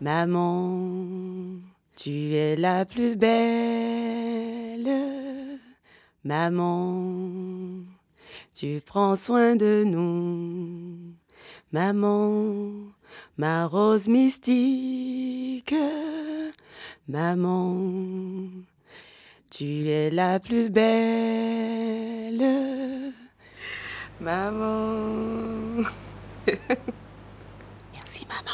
Maman, tu es la plus belle. Maman, tu prends soin de nous. Maman, ma rose mystique. Maman, tu es la plus belle. Maman. Merci maman.